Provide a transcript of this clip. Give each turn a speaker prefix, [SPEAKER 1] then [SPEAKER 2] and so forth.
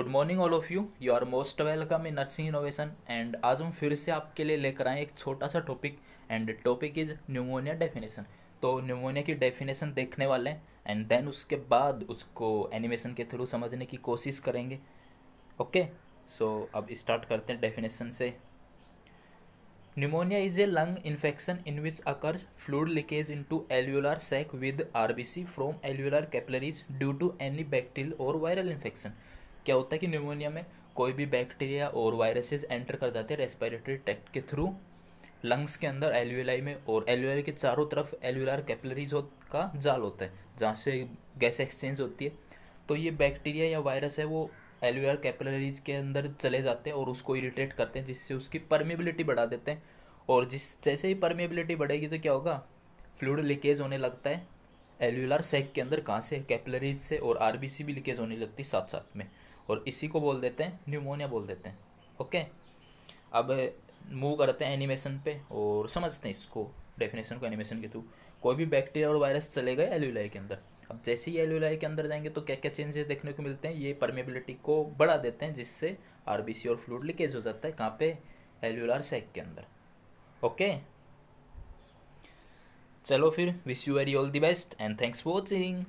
[SPEAKER 1] good morning all of you you are most welcome in nursing innovation and आज हम फिर से आपके लिए लेकर आए एक छोटा सा topic and topic is pneumonia definition तो न्यूमोनिया की डेफिनेशन देखने वाले हैं एंड देन उसके बाद उसको एनिमेशन के थ्रू समझने की कोशिश करेंगे ओके सो अब स्टार्ट करते हैं डेफिनेशन से pneumonia lung infection in which occurs fluid leakage into alveolar sac with R B C from alveolar capillaries due to any bacterial और वायरल इन्फेक्शन क्या होता है कि न्यूमोनिया में कोई भी बैक्टीरिया और वायरसेस एंटर कर जाते हैं रेस्पिरेटरी ट्रैक्ट के थ्रू लंग्स के अंदर एलवेलाई में और एलवेलाई के चारों तरफ एलवेलर कैपलरीज का जाल होता है जहाँ से गैस एक्सचेंज होती है तो ये बैक्टीरिया या वायरस है वो एलवेलर कैपलरीज के अंदर चले जाते हैं और उसको इरीटेट करते हैं जिससे उसकी परमेबिलिटी बढ़ा देते हैं और जिस जैसे ही परमेबिलिटी बढ़ेगी तो क्या होगा फ्लूड लीकेज होने लगता है एलवेलर सेक के अंदर कहाँ से कैपलरीज से और आर भी लीकेज होने लगती है साथ साथ में और इसी को बोल देते हैं न्यूमोनिया बोल देते हैं ओके अब मूव करते हैं एनिमेशन पे और समझते हैं इसको डेफिनेशन को एनिमेशन के थ्रू कोई भी बैक्टीरिया और वायरस चले गए एल्यूलाई के अंदर अब जैसे ही एल्यूलाई के अंदर जाएंगे तो क्या क्या चेंजेस देखने को मिलते हैं ये परमेबिलिटी को बढ़ा देते हैं जिससे आर और फ्लूड लीकेज हो जाता है कहाँ पे एल्यूलर सेक के अंदर ओके चलो फिर wish you very all the best and thanks for watching